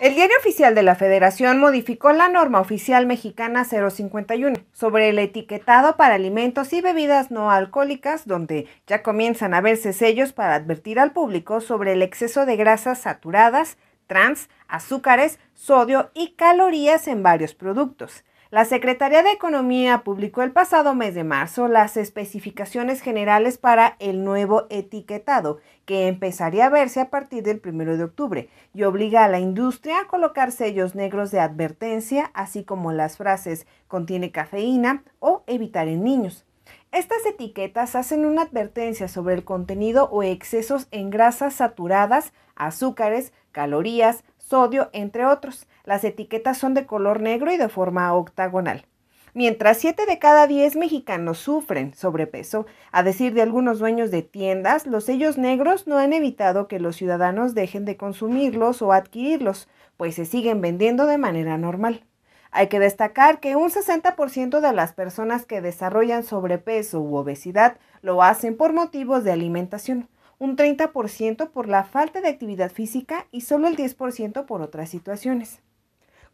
El Diario Oficial de la Federación modificó la norma oficial mexicana 051 sobre el etiquetado para alimentos y bebidas no alcohólicas, donde ya comienzan a verse sellos para advertir al público sobre el exceso de grasas saturadas, trans, azúcares, sodio y calorías en varios productos. La Secretaría de Economía publicó el pasado mes de marzo las especificaciones generales para el nuevo etiquetado, que empezaría a verse a partir del 1 de octubre, y obliga a la industria a colocar sellos negros de advertencia, así como las frases contiene cafeína o evitar en niños. Estas etiquetas hacen una advertencia sobre el contenido o excesos en grasas saturadas, azúcares, calorías, sodio, entre otros. Las etiquetas son de color negro y de forma octagonal. Mientras 7 de cada 10 mexicanos sufren sobrepeso, a decir de algunos dueños de tiendas, los sellos negros no han evitado que los ciudadanos dejen de consumirlos o adquirirlos, pues se siguen vendiendo de manera normal. Hay que destacar que un 60% de las personas que desarrollan sobrepeso u obesidad lo hacen por motivos de alimentación un 30% por la falta de actividad física y solo el 10% por otras situaciones.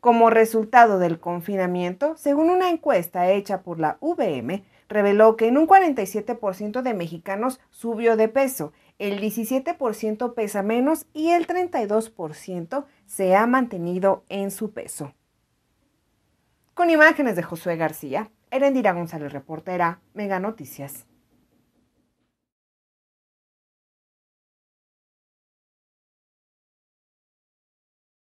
Como resultado del confinamiento, según una encuesta hecha por la VM, reveló que en un 47% de mexicanos subió de peso, el 17% pesa menos y el 32% se ha mantenido en su peso. Con imágenes de Josué García, Erendira González, reportera, Mega Noticias.